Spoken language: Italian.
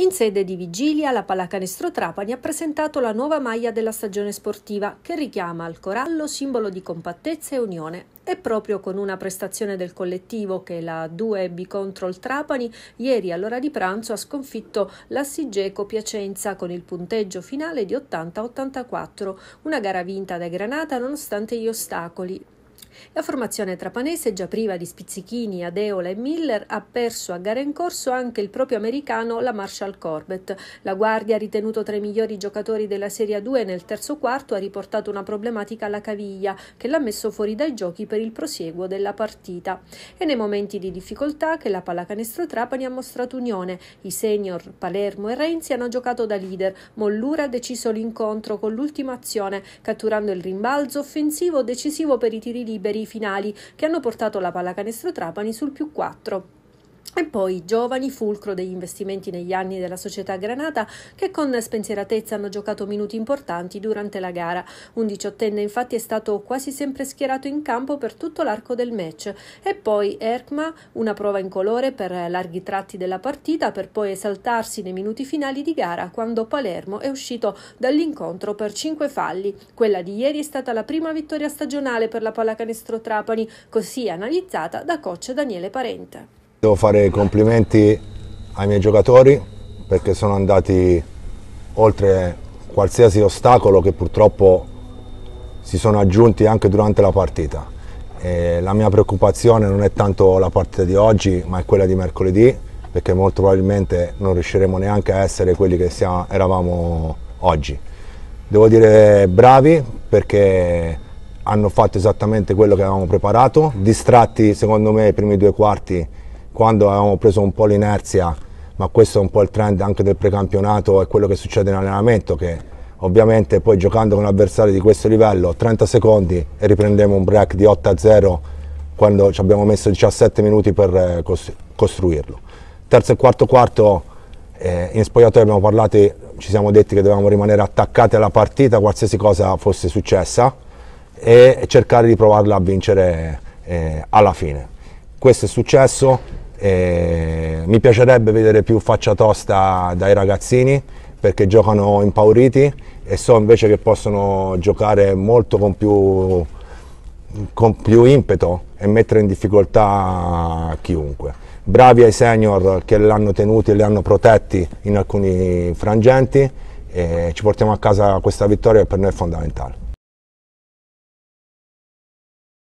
In sede di vigilia, la Pallacanestro Trapani ha presentato la nuova maglia della stagione sportiva che richiama al corallo simbolo di compattezza e unione. E proprio con una prestazione del collettivo che la 2B Control Trapani ieri all'ora di pranzo ha sconfitto la Sigeco Piacenza con il punteggio finale di 80-84, una gara vinta da Granata nonostante gli ostacoli. La formazione trapanese, già priva di Spizzichini, Adeola e Miller, ha perso a gara in corso anche il proprio americano, la Marshall Corbett. La Guardia, ritenuto tra i migliori giocatori della Serie 2 nel terzo quarto, ha riportato una problematica alla caviglia che l'ha messo fuori dai giochi per il prosieguo della partita. È nei momenti di difficoltà che la pallacanestro Trapani ha mostrato unione. I senior Palermo e Renzi hanno giocato da leader. Mollura ha deciso l'incontro con l'ultima azione, catturando il rimbalzo offensivo decisivo per i tiri liberi finali che hanno portato la pallacanestro Trapani sul più 4. E poi giovani, fulcro degli investimenti negli anni della società Granata, che con spensieratezza hanno giocato minuti importanti durante la gara. Un diciottenne infatti è stato quasi sempre schierato in campo per tutto l'arco del match. E poi Erkma, una prova in colore per larghi tratti della partita, per poi esaltarsi nei minuti finali di gara quando Palermo è uscito dall'incontro per cinque falli. Quella di ieri è stata la prima vittoria stagionale per la pallacanestro Trapani, così analizzata da coach Daniele Parente. Devo fare i complimenti ai miei giocatori perché sono andati oltre qualsiasi ostacolo che purtroppo si sono aggiunti anche durante la partita. E la mia preoccupazione non è tanto la partita di oggi ma è quella di mercoledì perché molto probabilmente non riusciremo neanche a essere quelli che siamo, eravamo oggi. Devo dire bravi perché hanno fatto esattamente quello che avevamo preparato, distratti secondo me i primi due quarti quando avevamo preso un po' l'inerzia, ma questo è un po' il trend anche del precampionato e quello che succede in allenamento, che ovviamente poi giocando con un avversario di questo livello 30 secondi e riprendiamo un break di 8 a 0 quando ci abbiamo messo 17 minuti per eh, costruirlo. Terzo e quarto quarto eh, in spogliatoio abbiamo parlato, ci siamo detti che dovevamo rimanere attaccati alla partita qualsiasi cosa fosse successa e cercare di provarla a vincere eh, alla fine. Questo è successo, e mi piacerebbe vedere più faccia tosta dai ragazzini perché giocano impauriti e so invece che possono giocare molto con più, con più impeto e mettere in difficoltà chiunque. Bravi ai senior che l'hanno tenuti e li hanno protetti in alcuni frangenti e ci portiamo a casa questa vittoria che per noi è fondamentale.